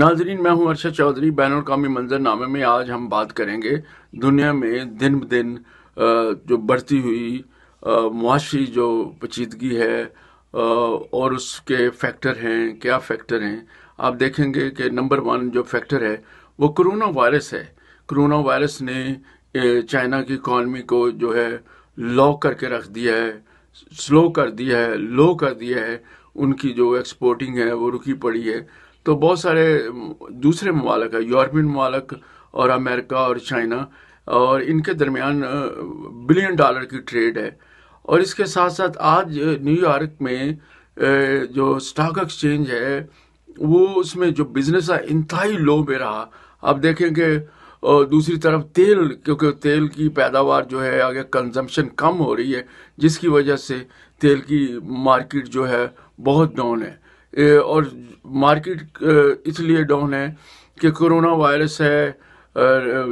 ناظرین میں ہوں ارشد چودھری بین الاقوامی منظر نامے میں آج ہم بات کریں گے دنیا میں دن بدن جو بڑھتی ہوئی معاشی جو پیچیدگی ہے اور اس کے فیکٹر ہیں کیا فیکٹر ہیں آپ دیکھیں گے کہ نمبر ون جو فیکٹر ہے وہ کرونا وائرس ہے کرونا وائرس نے چائنا کی اکانومی کو جو ہے لو کر کے رکھ دیا ہے سلو کر دیا ہے لو کر دیا ہے ان کی جو ایکسپورٹنگ ہے وہ رکھی پڑی ہے تو بہت سارے دوسرے ممالک ہیں یورپین ممالک اور امریکہ اور چائنا اور ان کے درمیان بلین ڈالر کی ٹریڈ ہے اور اس کے ساتھ ساتھ آج نیو یارک میں جو سٹاک ایکسچینج ہے وہ اس میں جو بزنس ہے انتہائی لو میں رہا آپ دیکھیں کہ دوسری طرف تیل کیونکہ تیل کی پیداوار جو ہے آگے کنزمپشن کم ہو رہی ہے جس کی وجہ سے تیل کی مارکیٹ جو ہے بہت ڈاؤن ہے اور مارکیٹ اس لیے ڈاؤن ہے کہ کرونا وائرس ہے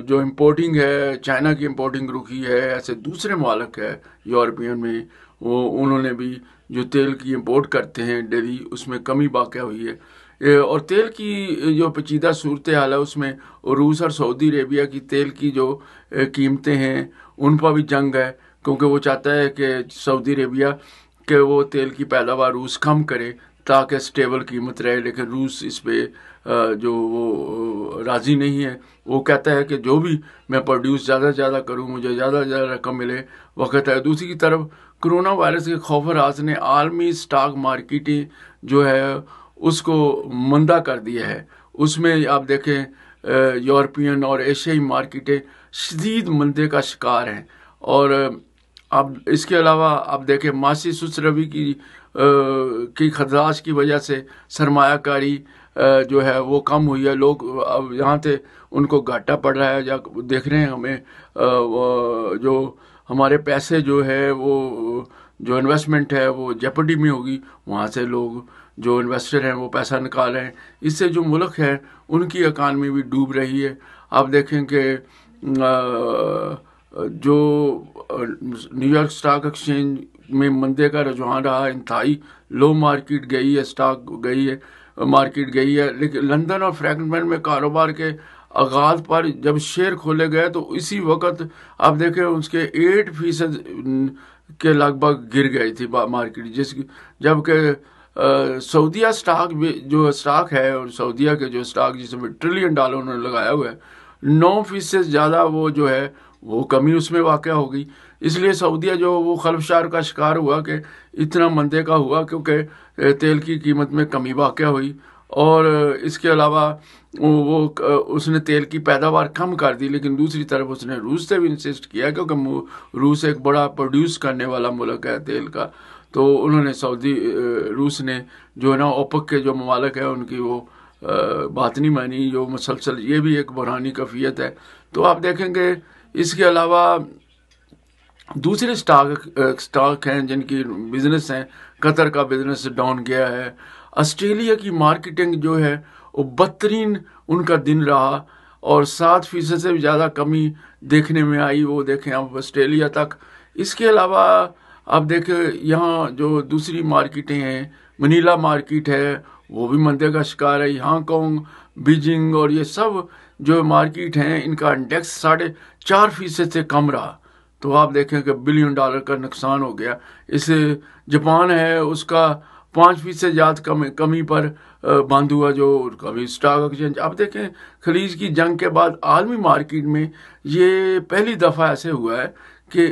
جو امپورٹنگ ہے چائنا کی امپورٹنگ رکھی ہے ایسے دوسرے ممالک ہے یورپین میں وہ انہوں نے بھی جو تیل کی امپورٹ کرتے ہیں ڈیری اس میں کمی واقع ہوئی ہے اور تیل کی جو پیچیدہ صورتحال ہے اس میں روس اور سعودی عربیہ کی تیل کی جو قیمتیں ہیں ان پر بھی جنگ ہے کیونکہ وہ چاہتا ہے کہ سعودی عربیہ کہ وہ تیل کی پیداوار روس کم کرے تاکہ سٹیبل قیمت رہے لیکن روس اس پہ جو وہ راضی نہیں ہے وہ کہتا ہے کہ جو بھی میں پروڈیوس زیادہ سے زیادہ کروں مجھے زیادہ سے زیادہ رقم ملے وقت ہے دوسری طرف کرونا وائرس کے خوف راز نے عالمی سٹاک مارکیٹیں جو ہے اس کو مندہ کر دیا ہے اس میں آپ دیکھیں یورپین اور ایشیائی مارکیٹیں شدید مندے کا شکار ہیں اور اب اس کے علاوہ آپ دیکھیں معاشی سسروی کی کی خدراش کی وجہ سے سرمایہ کاری جو ہے وہ کم ہوئی ہے لوگ اب یہاں سے ان کو گھاٹا پڑ رہا ہے یا دیکھ رہے ہیں ہمیں جو ہمارے پیسے جو ہے وہ جو انویسٹمنٹ ہے وہ جیپڈی میں ہوگی وہاں سے لوگ جو انویسٹر ہیں وہ پیسہ نکال رہے ہیں اس سے جو ملک ہیں ان کی اکانمی بھی ڈوب رہی ہے آپ دیکھیں کہ جو نیو یارک سٹاک ایکسچینج میں مندے کا رجحان رہا انتہائی لو مارکیٹ گئی ہے اسٹاک گئی ہے مارکیٹ گئی ہے لیکن لندن اور فریگمنٹ میں کاروبار کے آغاز پر جب شیئر کھولے گئے تو اسی وقت آپ دیکھیں اس کے ایٹ فیصد کے لگ بھگ گر گئی تھی مارکیٹ جس جب کہ سعودیہ سٹاک بھی جو سٹاک ہے اور سعودیہ کے جو سٹاک جس میں ٹریلین ڈالر انہوں نے لگایا ہوا ہے نو فیصد زیادہ وہ جو ہے وہ کمی اس میں واقع ہو گئی اس لیے سعودیہ جو وہ خلف شار کا شکار ہوا کہ اتنا مندے کا ہوا کیونکہ تیل کی قیمت میں کمی واقع ہوئی اور اس کے علاوہ وہ اس نے تیل کی پیداوار کم کر دی لیکن دوسری طرف اس نے روس سے بھی انسسٹ کیا کیونکہ روس ایک بڑا پروڈیوس کرنے والا ملک ہے تیل کا تو انہوں نے سعودی روس نے جو ہے نا اوپک کے جو ممالک ہیں ان کی وہ بات نہیں مانی جو مسلسل یہ بھی ایک برہانی کفیت ہے تو آپ دیکھیں گے اس کے علاوہ دوسرے سٹاک سٹاک uh, ہیں جن کی بزنس ہیں قطر کا بزنس ڈاؤن گیا ہے آسٹریلیا کی مارکیٹنگ جو ہے وہ بدترین ان کا دن رہا اور سات فیصد سے بھی زیادہ کمی دیکھنے میں آئی وہ دیکھیں آپ آسٹریلیا تک اس کے علاوہ آپ دیکھیں یہاں جو دوسری مارکیٹیں ہیں منیلا مارکیٹ ہے وہ بھی مندے کا شکار ہے ہانگ کانگ بیجنگ اور یہ سب جو مارکیٹ ہیں ان کا انڈیکس ساڑھے چار فیصد سے کم رہا تو آپ دیکھیں کہ بلین ڈالر کا نقصان ہو گیا اس جاپان ہے اس کا پانچ فیصد زیادہ کم کمی پر بند ہوا جو کبھی اسٹاک ایکسچینج آپ دیکھیں خلیج کی جنگ کے بعد عالمی مارکیٹ میں یہ پہلی دفعہ ایسے ہوا ہے کہ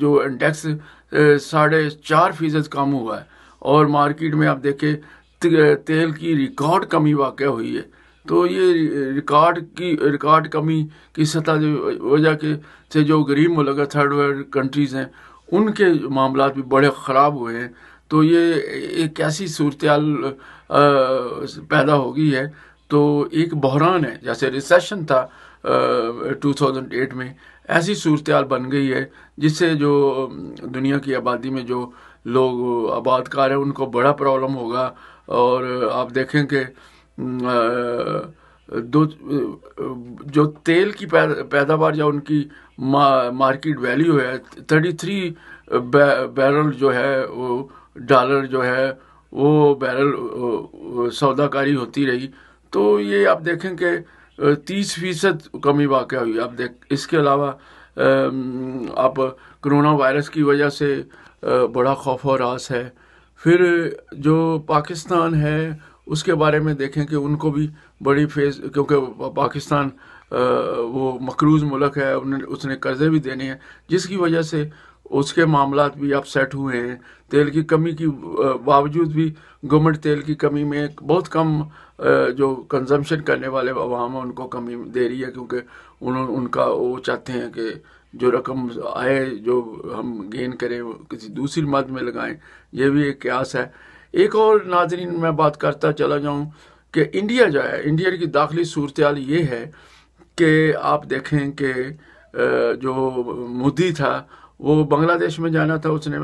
جو انڈیکس ساڑھے چار فیصد کم ہوا ہے اور مارکیٹ میں آپ دیکھیں تیل کی ریکارڈ کمی واقع ہوئی ہے تو یہ ریکارڈ کی ریکارڈ کمی کی سطح وجہ کے سے جو غریب ملک ہے تھرڈ ورلڈ کنٹریز ہیں ان کے معاملات بھی بڑے خراب ہوئے ہیں تو یہ ایک ایسی صورتحال پیدا ہو گئی ہے تو ایک بحران ہے جیسے ریسیشن تھا ٹو تھاؤزنڈ ایٹ میں ایسی صورتحال بن گئی ہے جس سے جو دنیا کی آبادی میں جو لوگ آباد کار ہیں ان کو بڑا پرابلم ہوگا اور آپ دیکھیں کہ دو جو تیل کی پیداوار یا ان کی مارکیٹ ویلیو ہے تھرٹی تھری بیرل جو ہے وہ ڈالر جو ہے وہ بیرل سودا کاری ہوتی رہی تو یہ آپ دیکھیں کہ تیس فیصد کمی واقع ہوئی آپ دیکھ اس کے علاوہ آپ کرونا وائرس کی وجہ سے بڑا خوف و راس ہے پھر جو پاکستان ہے اس کے بارے میں دیکھیں کہ ان کو بھی بڑی فیس کیونکہ پاکستان وہ مقروض ملک ہے اس نے قرضے بھی دینے ہیں جس کی وجہ سے اس کے معاملات بھی اپ سیٹ ہوئے ہیں تیل کی کمی کی باوجود بھی گورنمنٹ تیل کی کمی میں بہت کم جو کنزمپشن کرنے والے عوام ہیں ان کو کمی دے رہی ہے کیونکہ انہوں ان کا وہ چاہتے ہیں کہ جو رقم آئے جو ہم گین کریں کسی دوسری مد میں لگائیں یہ بھی ایک قیاس ہے ایک اور ناظرین میں بات کرتا چلا جاؤں کہ انڈیا جائے انڈیا کی داخلی صورتحال یہ ہے کہ آپ دیکھیں کہ جو مودی تھا وہ بنگلہ دیش میں جانا تھا اس نے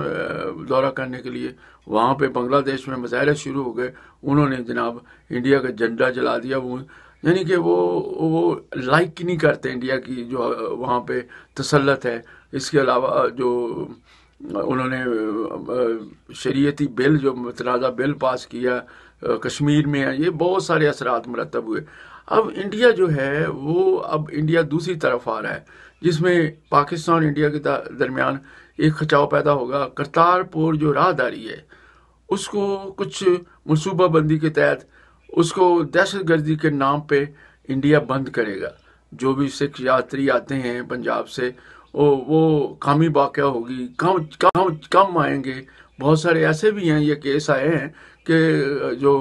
دورہ کرنے کے لیے وہاں پہ بنگلہ دیش میں مظاہرہ شروع ہو گئے انہوں نے جناب انڈیا کا جھنڈا جلا دیا وہ یعنی کہ وہ وہ لائک نہیں کرتے انڈیا کی جو وہاں پہ تسلط ہے اس کے علاوہ جو انہوں نے شریعتی بل جو متنازع بل پاس کیا کشمیر میں یہ بہت سارے اثرات مرتب ہوئے اب انڈیا جو ہے وہ اب انڈیا دوسری طرف آ رہا ہے جس میں پاکستان انڈیا کے درمیان ایک کھچاؤ پیدا ہوگا کرتار پور جو راہداری ہے اس کو کچھ منصوبہ بندی کے تحت اس کو دہشت گردی کے نام پہ انڈیا بند کرے گا جو بھی سکھ یاتری آتے ہیں پنجاب سے وہ کامی واقع ہوگی کم آئیں گے بہت سارے ایسے بھی ہیں یہ کیس آئے ہیں کہ جو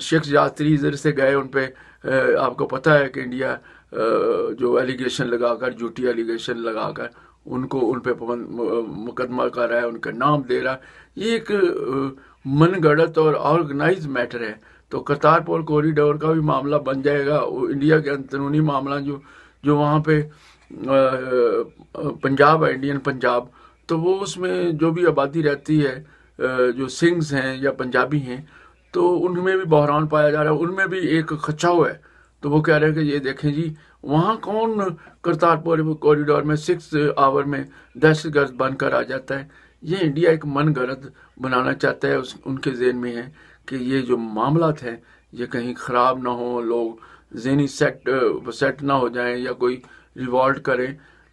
شخص یاتری ادھر سے گئے ان پہ آپ کو پتہ ہے کہ انڈیا جو ایلیگیشن لگا کر جھوٹی ایلیگیشن لگا کر ان کو ان پہ مقدمہ کر رہا ہے ان کا نام دے رہا ہے یہ ایک من گڑت اور آرگنائز میٹر ہے تو کرتارپور کوریڈور کا بھی معاملہ بن جائے گا انڈیا کے اندرونی معاملہ جو جو وہاں پہ پنجاب ہے انڈین پنجاب تو وہ اس میں جو بھی آبادی رہتی ہے جو سنگز ہیں یا پنجابی ہیں تو ان میں بھی بحران پایا جا رہا ہے ان میں بھی ایک خدشا ہے تو وہ کہہ رہے ہیں کہ یہ دیکھیں جی وہاں کون کرتارپور کوریڈور میں سکس آور میں دہشت گرد بن کر آ جاتا ہے یہ انڈیا ایک من گرد بنانا چاہتا ہے اس ان کے ذہن میں ہے کہ یہ جو معاملات ہیں یہ کہیں خراب نہ ہوں لوگ ذہنی سیٹ سیٹ نہ ہو جائیں یا کوئی ریوالٹ کریں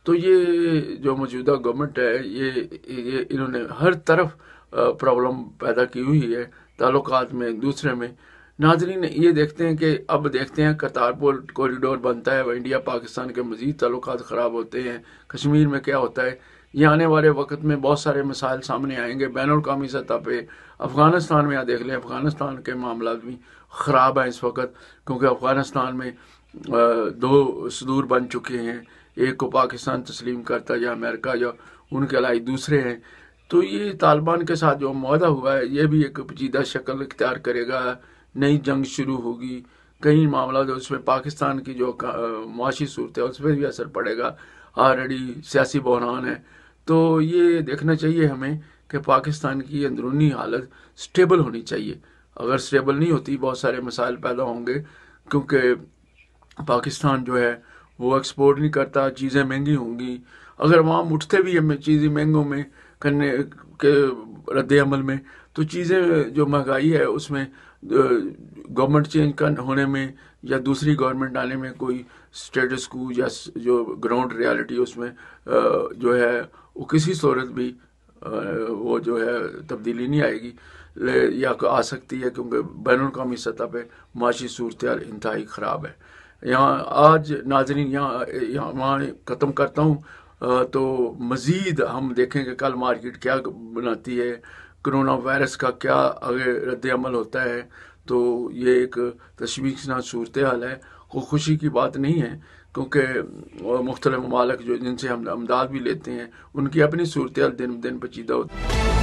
تو یہ جو موجودہ گورنمنٹ ہے یہ یہ انہوں نے ہر طرف پرابلم پیدا کی ہوئی ہے تعلقات میں ایک دوسرے میں ناظرین یہ دیکھتے ہیں کہ اب دیکھتے ہیں کرتارپور کوریڈور بنتا ہے وہ انڈیا پاکستان کے مزید تعلقات خراب ہوتے ہیں کشمیر میں کیا ہوتا ہے یہ آنے والے وقت میں بہت سارے مسائل سامنے آئیں گے بین الاقوامی سطح پہ افغانستان میں یہاں دیکھ لیں افغانستان کے معاملات بھی خراب ہیں اس وقت کیونکہ افغانستان میں دو صدور بن چکے ہیں ایک کو پاکستان تسلیم کرتا یا امریکہ یا ان کے علاوہ دوسرے ہیں تو یہ طالبان کے ساتھ جو معاہدہ ہوا ہے یہ بھی ایک پیچیدہ شکل اختیار کرے گا نئی جنگ شروع ہوگی کئی معاملات اس میں پاکستان کی جو معاشی صورت ہے اس پہ بھی اثر پڑے گا آلریڈی سیاسی بحران ہے تو یہ دیکھنا چاہیے ہمیں کہ پاکستان کی اندرونی حالت سٹیبل ہونی چاہیے اگر سٹیبل نہیں ہوتی بہت سارے مسائل پیدا ہوں گے کیونکہ پاکستان جو ہے وہ ایکسپورٹ نہیں کرتا چیزیں مہنگی ہوں گی اگر وہاں اٹھتے بھی چیزیں مہنگوں میں کرنے کے رد عمل میں تو چیزیں جو مہنگائی ہے اس میں گورنمنٹ چینج ہونے میں یا دوسری گورنمنٹ آنے میں کوئی اسٹیٹس کو یا جو گراؤنڈ ریالٹی اس میں جو ہے وہ کسی صورت بھی وہ جو ہے تبدیلی نہیں آئے گی یا آ سکتی ہے کیونکہ بین الاقوامی سطح پہ معاشی صورتحال انتہائی خراب ہے یہاں آج ناظرین یہاں یہاں وہاں ختم کرتا ہوں تو مزید ہم دیکھیں کہ کل مارکیٹ کیا بناتی ہے کرونا وائرس کا کیا رد عمل ہوتا ہے تو یہ ایک تشویشناک صورت حال ہے خوشی کی بات نہیں ہے کیونکہ مختلف ممالک جو جن سے ہم امداد بھی لیتے ہیں ان کی اپنی صورتحال دن دن پیچیدہ ہوتی ہے